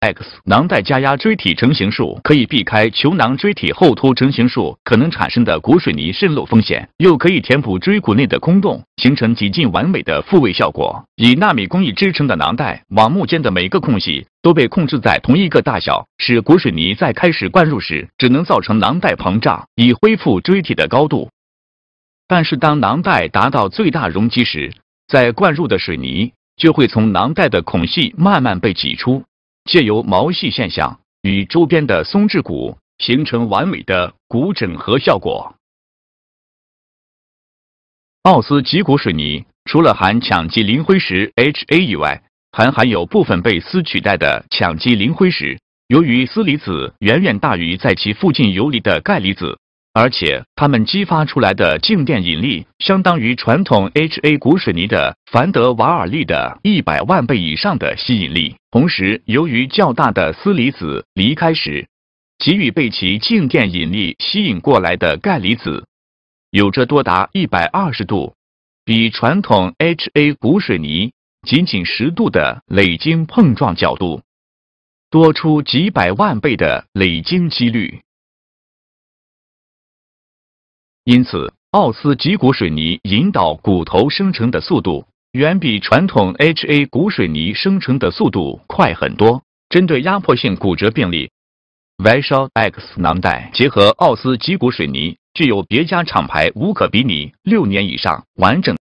X 囊袋加压锥体成形术可以避开球囊锥体后凸成形术可能产生的骨水泥渗漏风险，又可以填补椎骨内的空洞，形成极近完美的复位效果。以纳米工艺制成的囊袋网目间的每个空隙都被控制在同一个大小，使骨水泥在开始灌入时只能造成囊袋膨胀，以恢复椎体的高度。但是当囊袋达到最大容积时，在灌入的水泥就会从囊袋的孔隙慢慢被挤出。借由毛细现象与周边的松质骨形成完美的骨整合效果。奥斯脊骨水泥除了含羟基磷灰石 HA 以外，还含有部分被锶取代的羟基磷灰石。由于锶离子远远大于在其附近游离的钙离子。而且，它们激发出来的静电引力，相当于传统 HA 骨水泥的凡德瓦尔力的一百万倍以上的吸引力。同时，由于较大的丝离子离开时，给予被其静电引力吸引过来的钙离子，有着多达一百二十度，比传统 HA 骨水泥仅仅十度的累晶碰撞角度，多出几百万倍的累晶几率。因此，奥斯脊骨水泥引导骨头生成的速度远比传统 HA 骨水泥生成的速度快很多。针对压迫性骨折病例，Vishal X 囊袋结合奥斯脊骨水泥，具有别家厂牌无可比拟，六年以上完整。